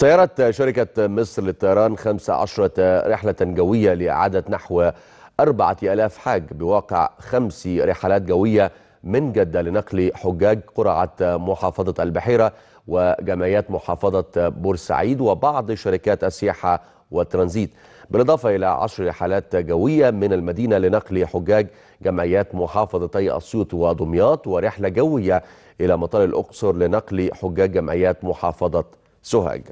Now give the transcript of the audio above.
سيرت شركة مصر للطيران 15 رحلة جوية لإعادة نحو 4000 حاج بواقع خمس رحلات جوية من جدة لنقل حجاج قرعة محافظة البحيرة وجمعيات محافظة بورسعيد وبعض شركات السياحة والترانزيت بالإضافة إلى عشر رحلات جوية من المدينة لنقل حجاج جمعيات محافظتي أسيوط ودمياط ورحلة جوية إلى مطار الأقصر لنقل حجاج جمعيات محافظة سوهاج